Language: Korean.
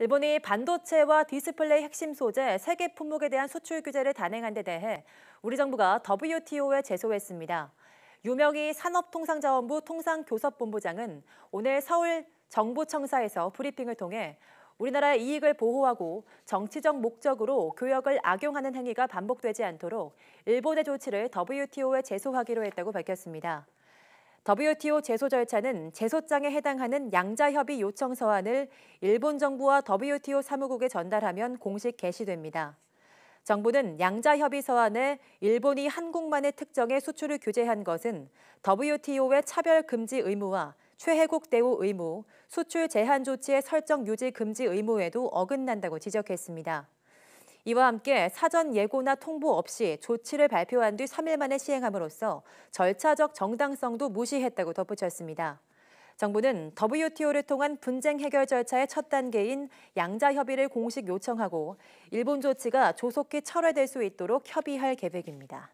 일본이 반도체와 디스플레이 핵심 소재 세개 품목에 대한 수출 규제를 단행한 데 대해 우리 정부가 WTO에 제소했습니다. 유명희 산업통상자원부 통상교섭본부장은 오늘 서울 정보청사에서 브리핑을 통해 우리나라의 이익을 보호하고 정치적 목적으로 교역을 악용하는 행위가 반복되지 않도록 일본의 조치를 WTO에 제소하기로 했다고 밝혔습니다. WTO 제소 절차는 제소장에 해당하는 양자협의 요청 서한을 일본 정부와 WTO 사무국에 전달하면 공식 개시됩니다 정부는 양자협의 서한에 일본이 한국만의 특정의 수출을 규제한 것은 WTO의 차별 금지 의무와 최혜국 대우 의무, 수출 제한 조치의 설정 유지 금지 의무에도 어긋난다고 지적했습니다. 이와 함께 사전 예고나 통보 없이 조치를 발표한 뒤 3일 만에 시행함으로써 절차적 정당성도 무시했다고 덧붙였습니다. 정부는 WTO를 통한 분쟁 해결 절차의 첫 단계인 양자 협의를 공식 요청하고 일본 조치가 조속히 철회될 수 있도록 협의할 계획입니다.